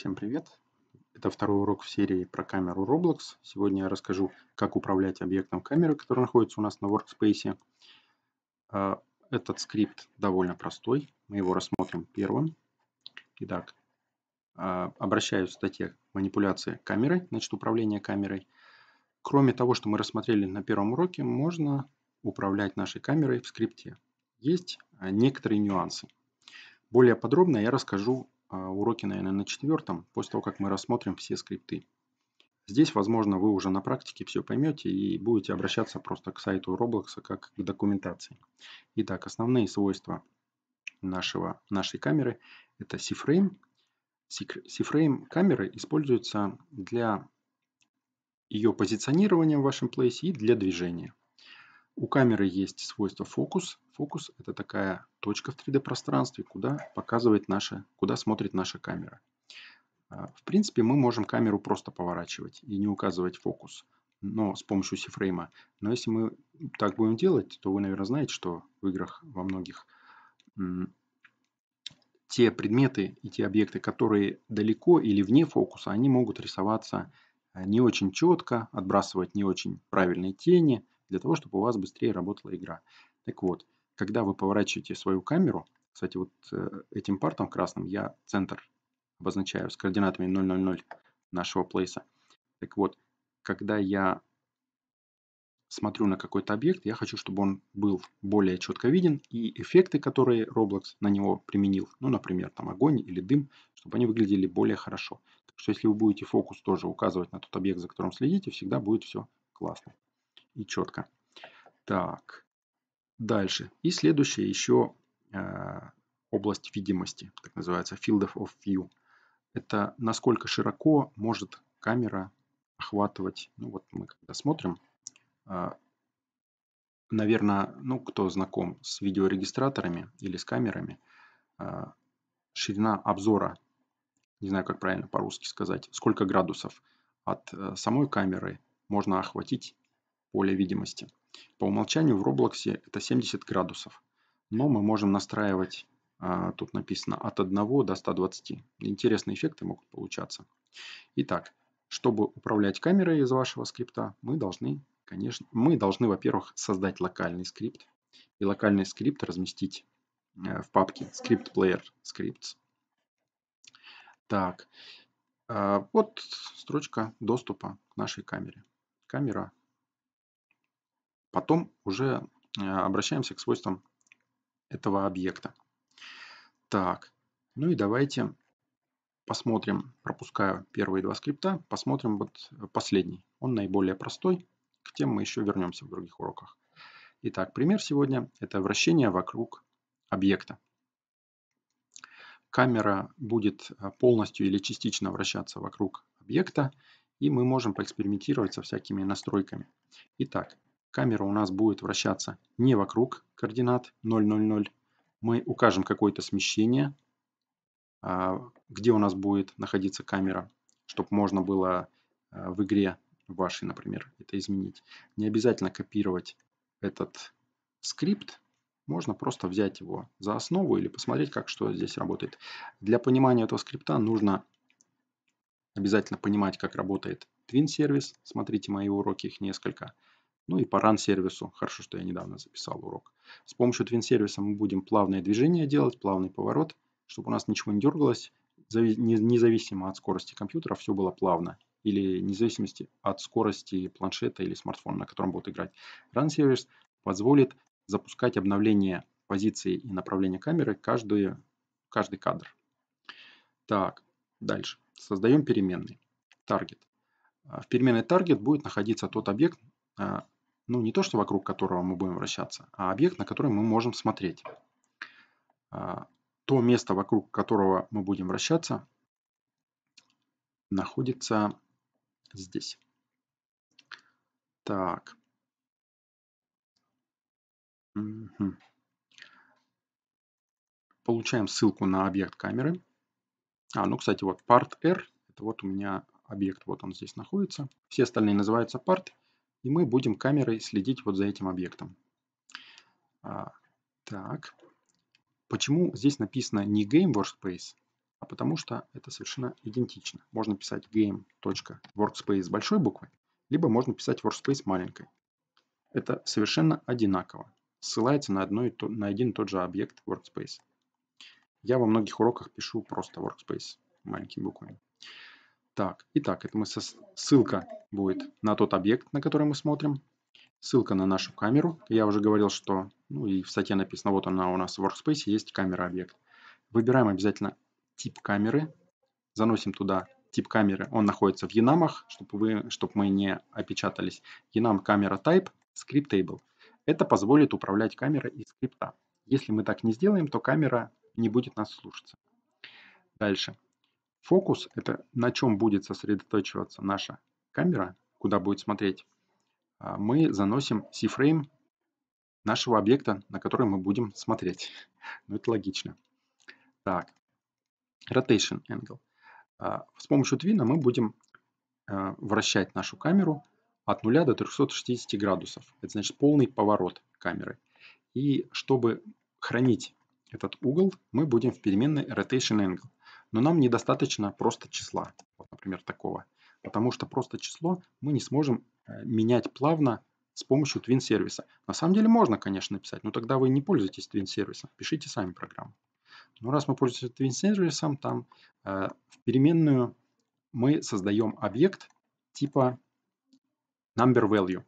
Всем привет! Это второй урок в серии про камеру Roblox. Сегодня я расскажу, как управлять объектом камеры, который находится у нас на Workspace. А, этот скрипт довольно простой, мы его рассмотрим первым. Итак, а, обращаюсь в статье «Манипуляция камерой», значит, управление камерой. Кроме того, что мы рассмотрели на первом уроке, можно управлять нашей камерой в скрипте. Есть а, некоторые нюансы. Более подробно я расскажу а, уроке, наверное, на четвертом, после того, как мы рассмотрим все скрипты. Здесь, возможно, вы уже на практике все поймете и будете обращаться просто к сайту Roblox как к документации. Итак, основные свойства нашего, нашей камеры – это C-Frame. C-Frame камеры используется для ее позиционирования в вашем плейсе и для движения. У камеры есть свойство фокус. Фокус – это такая точка в 3D-пространстве, куда показывает наша, куда смотрит наша камера. А, в принципе, мы можем камеру просто поворачивать и не указывать фокус но с помощью сифрейма. Но если мы так будем делать, то вы, наверное, знаете, что в играх во многих те предметы и те объекты, которые далеко или вне фокуса, они могут рисоваться а, не очень четко, отбрасывать не очень правильные тени – для того, чтобы у вас быстрее работала игра. Так вот, когда вы поворачиваете свою камеру, кстати, вот э, этим партом красным я центр обозначаю с координатами 0,00 нашего плейса. Так вот, когда я смотрю на какой-то объект, я хочу, чтобы он был более четко виден, и эффекты, которые Roblox на него применил, ну, например, там огонь или дым, чтобы они выглядели более хорошо. Так что если вы будете фокус тоже указывать на тот объект, за которым следите, всегда будет все классно и четко. Так, дальше. И следующая еще э, а, область видимости, так называется Field of View. Это насколько широко может камера охватывать. Ну вот мы когда смотрим, э, а, наверное, ну кто знаком с видеорегистраторами или с камерами, э, ширина обзора, не знаю, как правильно по-русски сказать, сколько градусов от э, самой камеры можно охватить Поля видимости. По умолчанию в Roblox это 70 градусов. Но мы можем настраивать, а, тут написано, от 1 до 120. Интересные эффекты могут получаться. Итак, чтобы управлять камерой из вашего скрипта, мы должны, конечно, мы должны, во-первых, создать локальный скрипт. И локальный скрипт разместить э, в папке скрипт player scripts. Так, а, вот строчка доступа к нашей камере. Камера Потом уже э, обращаемся к свойствам этого объекта. Так, ну и давайте посмотрим, пропускаю первые два скрипта, посмотрим вот последний. Он наиболее простой, к тем мы еще вернемся в других уроках. Итак, пример сегодня – это вращение вокруг объекта. Камера будет э, полностью или частично вращаться вокруг объекта, и мы можем поэкспериментировать со всякими настройками. Итак, Камера у нас будет вращаться не вокруг координат 0,00. Мы укажем какое-то смещение, а, где у нас будет находиться камера, чтобы можно было а, в игре вашей, например, это изменить. Не обязательно копировать этот скрипт, можно просто взять его за основу или посмотреть, как что здесь работает. Для понимания этого скрипта нужно обязательно понимать, как работает Twin сервис. Смотрите мои уроки, их несколько ну и по ран-сервису. Хорошо, что я недавно записал урок. С помощью твин-сервиса мы будем плавные движения делать, плавный поворот, чтобы у нас ничего не дергалось, независимо от скорости компьютера, все было плавно или независимости от скорости планшета или смартфона, на котором будут играть. Run сервис позволит запускать обновление позиции и направления камеры каждый, каждый кадр. Так, дальше. Создаем переменный target. А в переменной target будет находиться тот объект, а, ну, не то, что вокруг которого мы будем вращаться, а объект, на который мы можем смотреть. А, то место, вокруг которого мы будем вращаться, находится здесь. Так. Угу. Получаем ссылку на объект камеры. А, ну, кстати, вот part R. Это вот у меня объект, вот он здесь находится. Все остальные называются part. И мы будем камерой следить вот за этим объектом. А, так. Почему здесь написано не game workspace, а потому что это совершенно идентично. Можно писать game.workspace с большой буквой, либо можно писать workspace маленькой. Это совершенно одинаково. Ссылается на, одно и то, на один и тот же объект workspace. Я во многих уроках пишу просто workspace маленькими буквами. Так, итак, это мы со... ссылка будет на тот объект, на который мы смотрим. Ссылка на нашу камеру. Я уже говорил, что, ну и в статье написано, вот она у нас в Workspace, есть камера-объект. Выбираем обязательно тип камеры, заносим туда тип камеры, он находится в enamах, чтобы, вы, чтобы мы не опечатались. enam камера type, script table. Это позволит управлять камерой из скрипта. Если мы так не сделаем, то камера не будет нас слушаться. Дальше. Фокус – это на чем будет сосредоточиваться наша камера, куда будет смотреть. А мы заносим C-frame нашего объекта, на который мы будем смотреть. ну, это логично. Так, Rotation Angle. А, с помощью твина мы будем а, вращать нашу камеру от 0 до 360 градусов. Это значит полный поворот камеры. И чтобы хранить этот угол, мы будем в переменной Rotation Angle. Но нам недостаточно просто числа, вот, например, такого. Потому что просто число мы не сможем э, менять плавно с помощью Twin сервиса. На самом деле можно, конечно, написать, но тогда вы не пользуетесь Twin сервисом, пишите сами программу. Но раз мы пользуемся Twin сервисом, там э, в переменную мы создаем объект типа number value.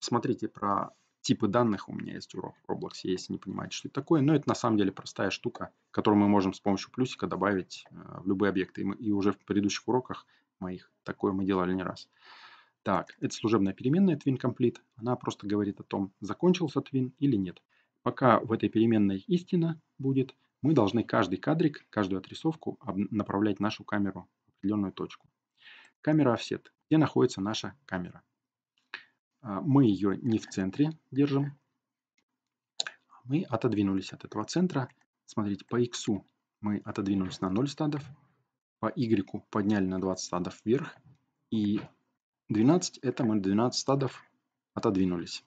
Смотрите про типы данных у меня есть урок в Roblox, если не понимаете, что это такое. Но это на самом деле простая штука, которую мы можем с помощью плюсика добавить э, в любые объекты. И, мы, и уже в предыдущих уроках моих такое мы делали не раз. Так, это служебная переменная twin complete. Она просто говорит о том, закончился twin или нет. Пока в этой переменной истина будет, мы должны каждый кадрик, каждую отрисовку направлять нашу камеру в определенную точку. Камера offset, где находится наша камера. А, мы ее не в центре держим. Мы отодвинулись от этого центра. Смотрите, по x мы отодвинулись на 0 стадов. По y подняли на 20 стадов вверх. И 12 это мы 12 стадов отодвинулись.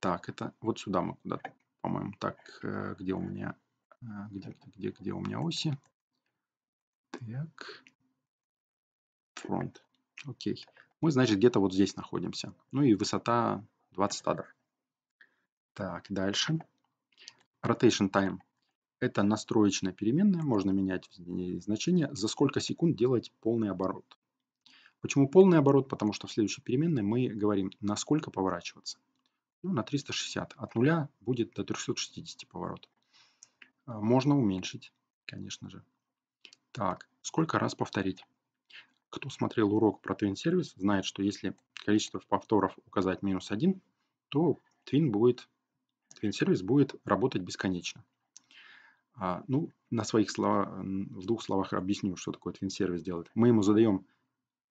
Так, это вот сюда мы куда-то, по-моему, так, э, где у меня, э, где, где, где у меня оси. Так, фронт, окей. Okay. Мы, значит, где-то вот здесь находимся. Ну и высота 20 стадов. Так, дальше. Rotation time. Это настроечная переменная, можно менять значение, за сколько секунд делать полный оборот. Почему полный оборот? Потому что в следующей переменной мы говорим, насколько поворачиваться. Ну, на 360. От нуля будет до 360 поворот. А, можно уменьшить, конечно же. Так, сколько раз повторить? Кто смотрел урок про Twin сервис, знает, что если количество повторов указать минус 1, то Twin, будет, Twin сервис будет работать бесконечно. А, ну, на своих словах, в двух словах объясню, что такое Twin сервис делает. Мы ему задаем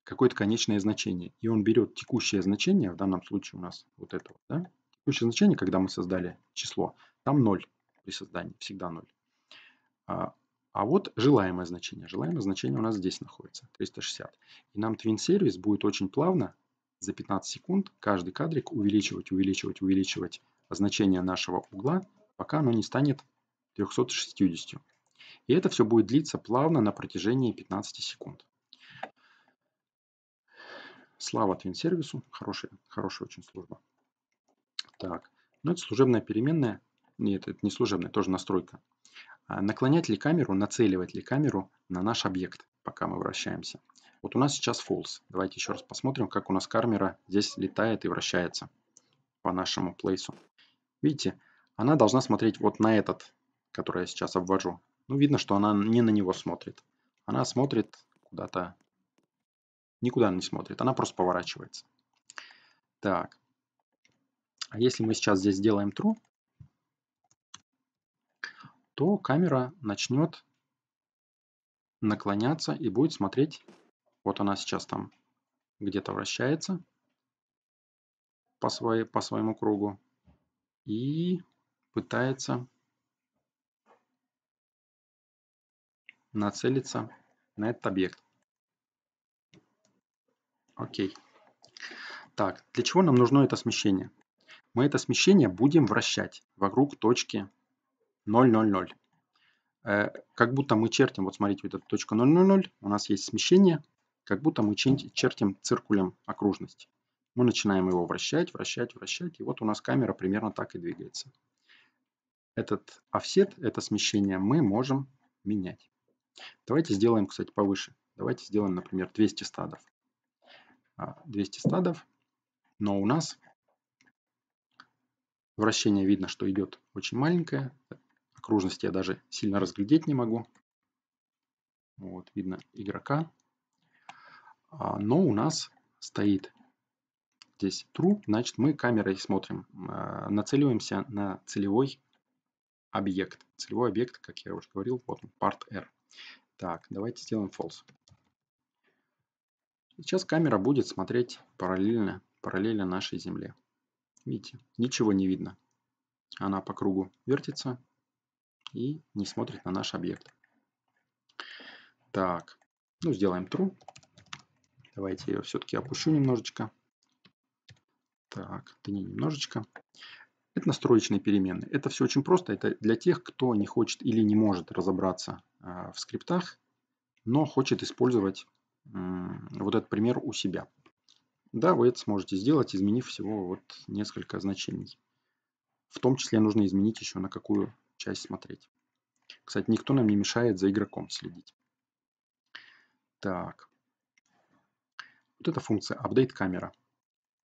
какое-то конечное значение, и он берет текущее значение, в данном случае у нас вот это вот, да, текущее значение, когда мы создали число, там 0 при создании, всегда 0. А вот желаемое значение. Желаемое значение у нас здесь находится, 360. И нам Twin Service будет очень плавно за 15 секунд каждый кадрик увеличивать, увеличивать, увеличивать значение нашего угла, пока оно не станет 360. И это все будет длиться плавно на протяжении 15 секунд. Слава Twin сервису хорошая, хорошая очень служба. Так, ну это служебная переменная. Нет, это не служебная, тоже настройка. А наклонять ли камеру, нацеливать ли камеру на наш объект, пока мы вращаемся. Вот у нас сейчас false. Давайте еще раз посмотрим, как у нас камера здесь летает и вращается по нашему плейсу. Видите, она должна смотреть вот на этот, который я сейчас обвожу. Ну, видно, что она не на него смотрит. Она смотрит куда-то... Никуда не смотрит, она просто поворачивается. Так. А если мы сейчас здесь сделаем true, то камера начнет наклоняться и будет смотреть. Вот она сейчас там где-то вращается по, своей, по своему кругу и пытается нацелиться на этот объект. Окей. Так, для чего нам нужно это смещение? Мы это смещение будем вращать вокруг точки 0,0,0. Э, как будто мы чертим, вот смотрите, вот эта точка 0,0,0. у нас есть смещение, как будто мы чертим циркулем окружность. Мы начинаем его вращать, вращать, вращать, и вот у нас камера примерно так и двигается. Этот офсет, это смещение мы можем менять. Давайте сделаем, кстати, повыше. Давайте сделаем, например, 200 стадов. 200 а, стадов, но у нас вращение видно, что идет очень маленькое, окружности я даже сильно разглядеть не могу. Вот, видно игрока. А, но у нас стоит здесь true, значит мы камерой смотрим. А, нацеливаемся на целевой объект. Целевой объект, как я уже говорил, вот он, part R. Так, давайте сделаем false. Сейчас камера будет смотреть параллельно, параллельно нашей земле. Видите, ничего не видно. Она по кругу вертится, и не смотрит на наш объект. Так, ну сделаем true. Давайте ее все-таки опущу немножечко. Так, да не немножечко. Это настроечные переменные. Это все очень просто. Это для тех, кто не хочет или не может разобраться э, в скриптах, но хочет использовать э, вот этот пример у себя. Да, вы это сможете сделать, изменив всего вот несколько значений. В том числе нужно изменить еще на какую часть смотреть. Кстати, никто нам не мешает за игроком следить. Так. Вот эта функция update камера.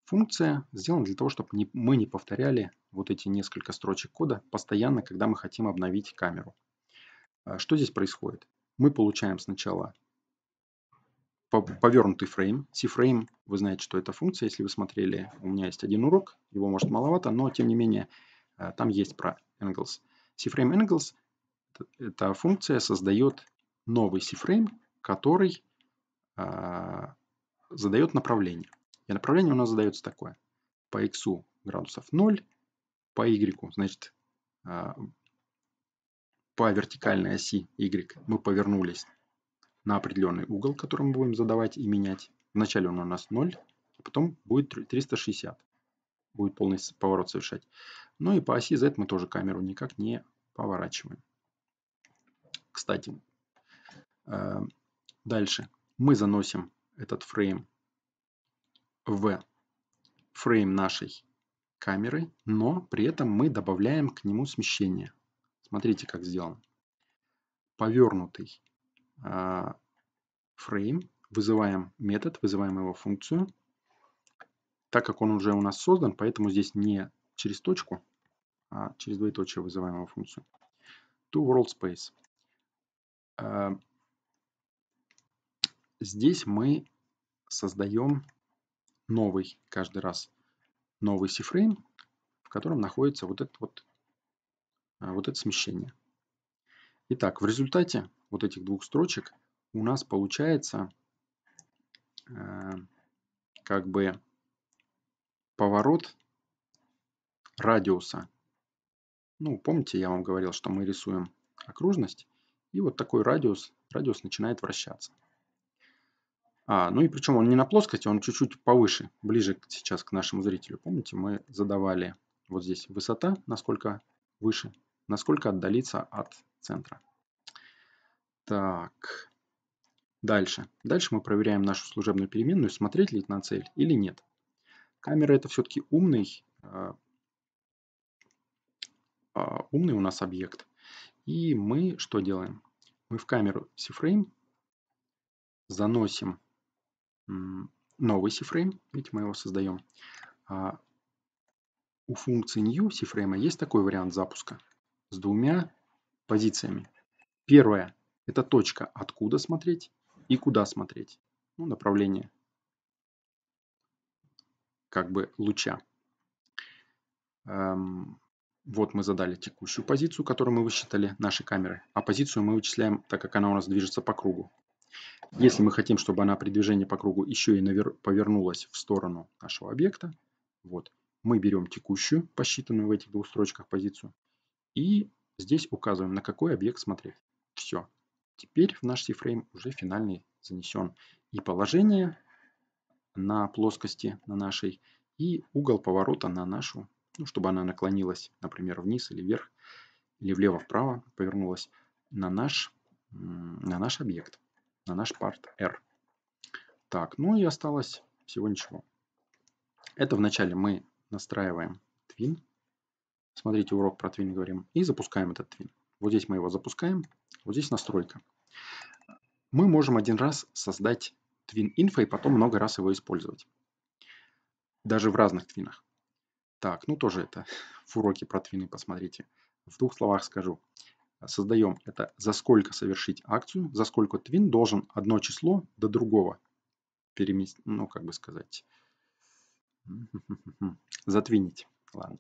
Функция сделана для того, чтобы мы не повторяли вот эти несколько строчек кода постоянно, когда мы хотим обновить камеру. А что здесь происходит? Мы получаем сначала повернутый фрейм. C-фрейм, вы знаете, что это функция. Если вы смотрели, у меня есть один урок, его может маловато, но тем не менее а, там есть про angles. CFrame Angles э, – эта функция создает новый CFrame, который а, задает направление. И направление у нас задается такое. По x градусов 0, по y, значит, а, по вертикальной оси y мы повернулись на определенный угол, который мы будем задавать и менять. Вначале он у нас 0, а потом будет 360. Будет полный поворот совершать. Ну и по оси Z мы тоже камеру никак не поворачиваем. Кстати, э, дальше мы заносим этот фрейм в фрейм нашей камеры, но при этом мы добавляем к нему смещение. Смотрите, как сделано. Повернутый э, фрейм, вызываем метод, вызываем его функцию. Так как он уже у нас создан, поэтому здесь не через точку, а, через двоеточие вызываемую функцию. To World Space. Э, здесь мы создаем новый каждый раз новый сифрейм, в котором находится вот это вот, э, вот это смещение. Итак, в результате вот этих двух строчек у нас получается э, как бы поворот радиуса ну, помните, я вам говорил, что мы рисуем окружность, и вот такой радиус, радиус начинает вращаться. А, ну и причем он не на плоскости, он чуть-чуть повыше, ближе сейчас к нашему зрителю. Помните, мы задавали вот здесь высота, насколько выше, насколько отдалиться от центра. Так, дальше. Дальше мы проверяем нашу служебную переменную, смотреть ли на цель или нет. Камера это все-таки умный а, а, умный у нас объект. И мы что делаем? Мы в камеру C-Frame заносим новый C-Frame. Видите, мы его создаем. А, у функции new C-Frame есть такой вариант запуска с двумя позициями. Первая это точка, откуда смотреть и куда смотреть. Ну, направление как бы луча. Эм, вот мы задали текущую позицию, которую мы высчитали, нашей камерой. а позицию мы вычисляем, так как она у нас движется по кругу. Если мы хотим, чтобы она при движении по кругу еще и навер... повернулась в сторону нашего объекта, вот, мы берем текущую, посчитанную в этих двух строчках позицию, и здесь указываем, на какой объект смотреть. Все. Теперь в наш сифрейм уже финальный занесен и положение на плоскости на нашей, и угол поворота на нашу ну, чтобы она наклонилась, например, вниз или вверх, или влево-вправо, повернулась на наш, на наш объект, на наш part R. Так, ну и осталось всего ничего. Это вначале мы настраиваем твин. Смотрите урок про твин говорим. И запускаем этот твин. Вот здесь мы его запускаем. Вот здесь настройка. Мы можем один раз создать твин инфо и потом много раз его использовать. Даже в разных твинах. Так, ну тоже это в уроке про твины посмотрите. В двух словах скажу. Создаем это за сколько совершить акцию, за сколько твин должен одно число до другого переместить, ну как бы сказать, затвинить. Ладно.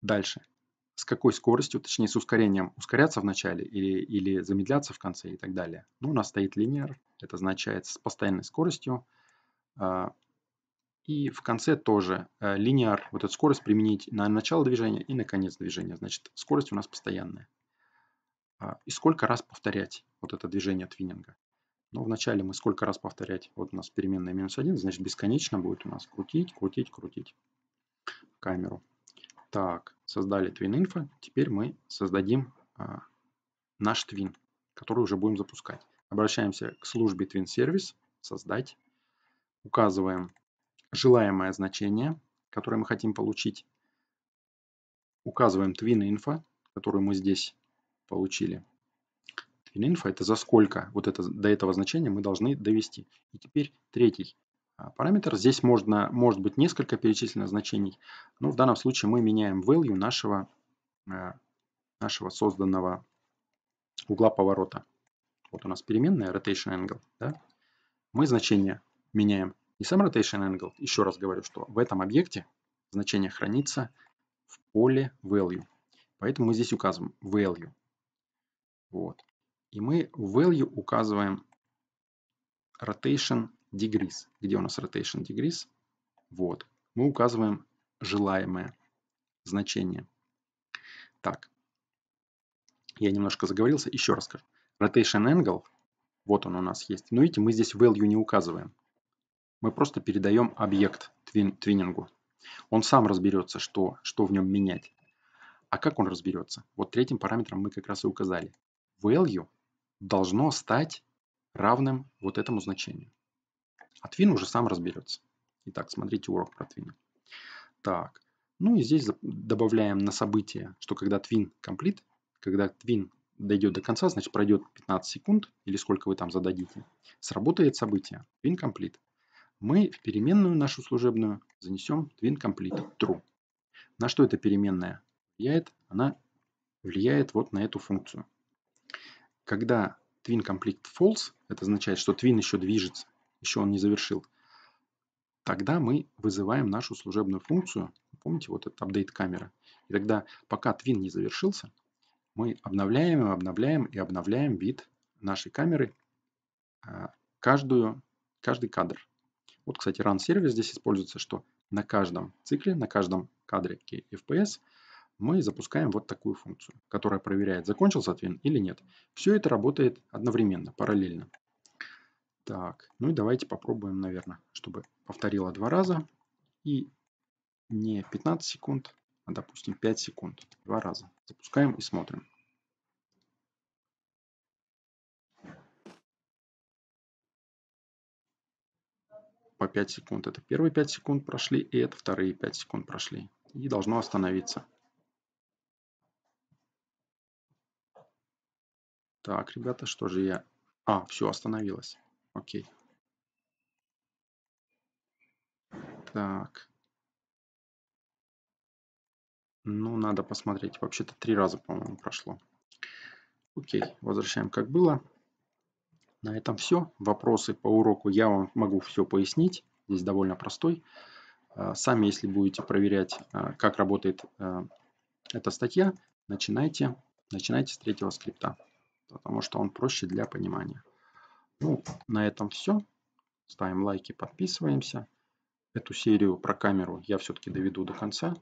Дальше. С какой скоростью, точнее с ускорением, ускоряться в начале или, или замедляться в конце и так далее. Ну, у нас стоит линейр, это означает с постоянной скоростью а, и в конце тоже э, линеар вот эту скорость применить на начало движения и на конец движения. Значит, скорость у нас постоянная. А, и сколько раз повторять вот это движение твиннинга Но ну, вначале мы сколько раз повторять, вот у нас переменная минус 1, значит бесконечно будет у нас крутить, крутить, крутить камеру. Так, создали твин инфо, теперь мы создадим а, наш твин, который уже будем запускать. Обращаемся к службе твин сервис создать, указываем желаемое значение, которое мы хотим получить. Указываем twin-info, которую мы здесь получили. Twin-info – это за сколько вот это, до этого значения мы должны довести. И теперь третий а, параметр. Здесь можно, может быть несколько перечисленных значений, но в данном случае мы меняем value нашего, а, нашего созданного угла поворота. Вот у нас переменная rotation angle. Да? Мы значение меняем и сам rotation angle, еще раз говорю, что в этом объекте значение хранится в поле value. Поэтому мы здесь указываем value. Вот. И мы в value указываем rotation degrees. Где у нас rotation degrees? Вот. Мы указываем желаемое значение. Так. Я немножко заговорился. Еще раз скажу. Rotation angle. Вот он у нас есть. Но ну, видите, мы здесь value не указываем. Мы просто передаем объект твинингу. Он сам разберется, что, что в нем менять. А как он разберется? Вот третьим параметром мы как раз и указали. Value должно стать равным вот этому значению. А твин уже сам разберется. Итак, смотрите урок про твин. Так, ну и здесь добавляем на событие, что когда твин complete, когда твин дойдет до конца, значит пройдет 15 секунд или сколько вы там зададите, сработает событие twin complete мы в переменную нашу служебную занесем twin complete true. На что эта переменная влияет? Она влияет вот на эту функцию. Когда twin complete false, это означает, что twin еще движется, еще он не завершил, тогда мы вызываем нашу служебную функцию, помните, вот этот update камера. И тогда, пока twin не завершился, мы обновляем обновляем и обновляем вид нашей камеры а, каждую, каждый кадр. Вот, кстати, run сервис здесь используется, что на каждом цикле, на каждом кадре KFPS мы запускаем вот такую функцию, которая проверяет, закончился ответ или нет. Все это работает одновременно, параллельно. Так, ну и давайте попробуем, наверное, чтобы повторило два раза. И не 15 секунд, а, допустим, 5 секунд. Два раза. Запускаем и смотрим. по 5 секунд. Это первые 5 секунд прошли, и это вторые 5 секунд прошли. И должно остановиться. Так, ребята, что же я... А, все, остановилось. Окей. Так. Ну, надо посмотреть. Вообще-то три раза, по-моему, прошло. Окей, возвращаем как было. На этом все. Вопросы по уроку я вам могу все пояснить. Здесь довольно простой. А, сами, если будете проверять, а, как работает а, эта статья, начинайте, начинайте с третьего скрипта, потому что он проще для понимания. Ну, на этом все. Ставим лайки, подписываемся. Эту серию про камеру я все-таки доведу до конца.